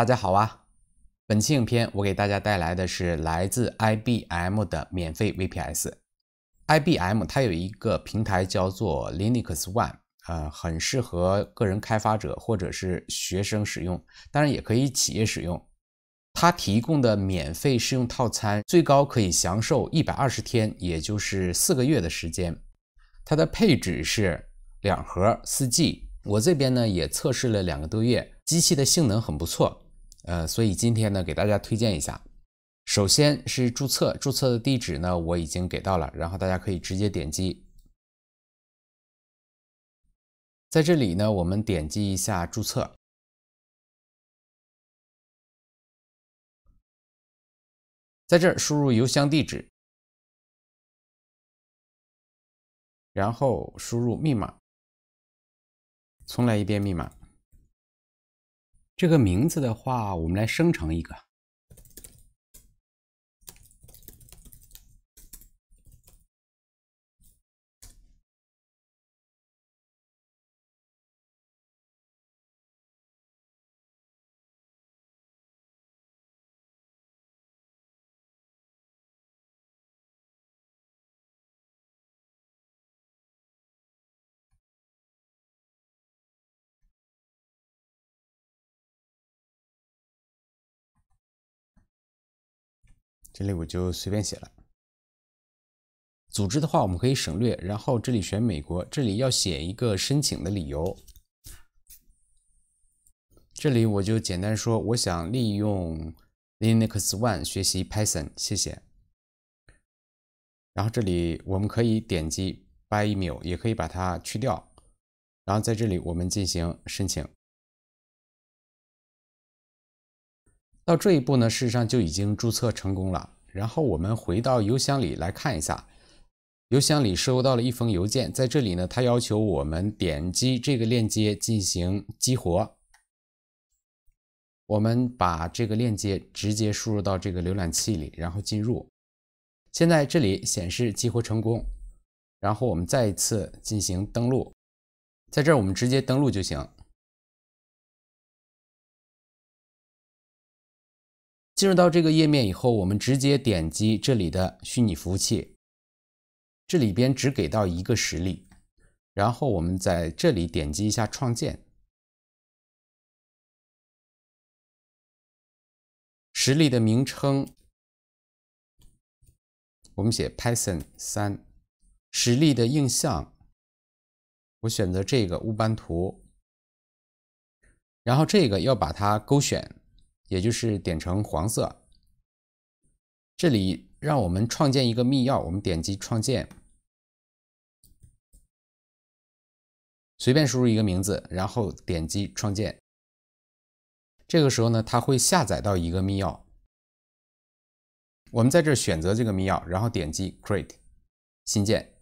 大家好啊！本期影片我给大家带来的是来自 IBM 的免费 VPS。IBM 它有一个平台叫做 Linux One，呃，很适合个人开发者或者是学生使用，当然也可以企业使用。它提供的免费试用套餐最高可以享受一百二十天，也就是四个月的时间。它的配置是两核四 G，我这边呢也测试了两个多月，机器的性能很不错。呃，所以今天呢，给大家推荐一下。首先是注册，注册的地址呢我已经给到了，然后大家可以直接点击。在这里呢，我们点击一下注册，在这儿输入邮箱地址，然后输入密码，重来一遍密码。这个名字的话，我们来生成一个。这里我就随便写了。组织的话我们可以省略，然后这里选美国，这里要写一个申请的理由。这里我就简单说，我想利用 Linux One 学习 Python，谢谢。然后这里我们可以点击 By Email，也可以把它去掉。然后在这里我们进行申请。到这一步呢，事实上就已经注册成功了。然后我们回到邮箱里来看一下，邮箱里收到了一封邮件，在这里呢，它要求我们点击这个链接进行激活。我们把这个链接直接输入到这个浏览器里，然后进入。现在这里显示激活成功，然后我们再一次进行登录，在这儿我们直接登录就行。进入到这个页面以后，我们直接点击这里的虚拟服务器，这里边只给到一个实例，然后我们在这里点击一下创建。实例的名称我们写 Python 三，实例的映像我选择这个乌班图，然后这个要把它勾选。也就是点成黄色，这里让我们创建一个密钥，我们点击创建，随便输入一个名字，然后点击创建。这个时候呢，它会下载到一个密钥，我们在这选择这个密钥，然后点击 Create 新建。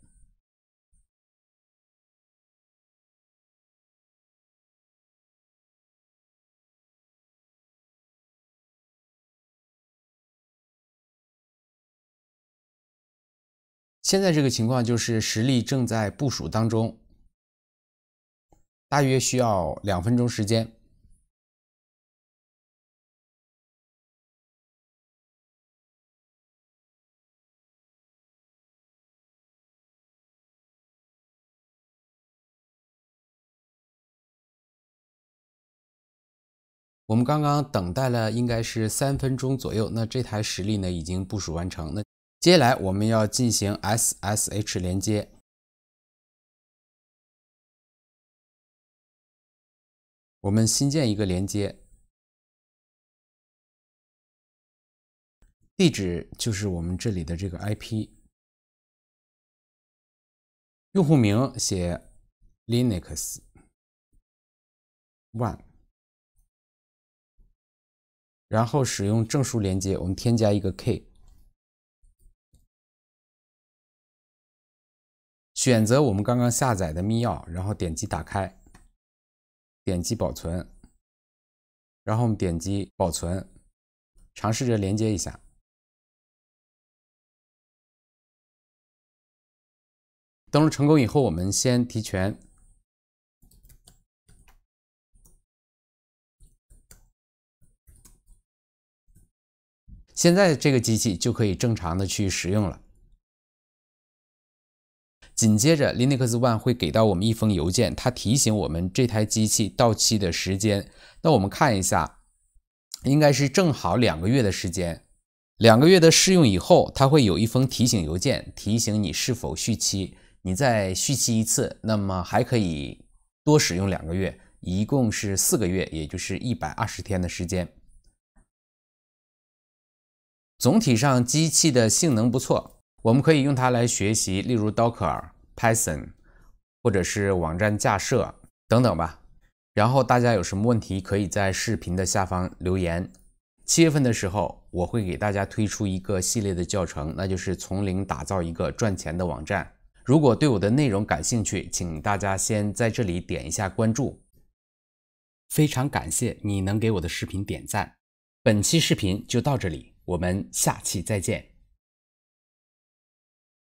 现在这个情况就是实力正在部署当中，大约需要两分钟时间。我们刚刚等待了，应该是三分钟左右。那这台实力呢，已经部署完成。那。接下来我们要进行 SSH 连接。我们新建一个连接，地址就是我们这里的这个 IP，用户名写 Linux，one，然后使用证书连接，我们添加一个 K。选择我们刚刚下载的密钥，然后点击打开，点击保存，然后我们点击保存，尝试着连接一下。登录成功以后，我们先提权，现在这个机器就可以正常的去使用了。紧接着，Linux One 会给到我们一封邮件，它提醒我们这台机器到期的时间。那我们看一下，应该是正好两个月的时间。两个月的试用以后，它会有一封提醒邮件，提醒你是否续期。你再续期一次，那么还可以多使用两个月，一共是四个月，也就是一百二十天的时间。总体上，机器的性能不错。我们可以用它来学习，例如 Docker、Python，或者是网站架设等等吧。然后大家有什么问题，可以在视频的下方留言。七月份的时候，我会给大家推出一个系列的教程，那就是从零打造一个赚钱的网站。如果对我的内容感兴趣，请大家先在这里点一下关注。非常感谢你能给我的视频点赞。本期视频就到这里，我们下期再见。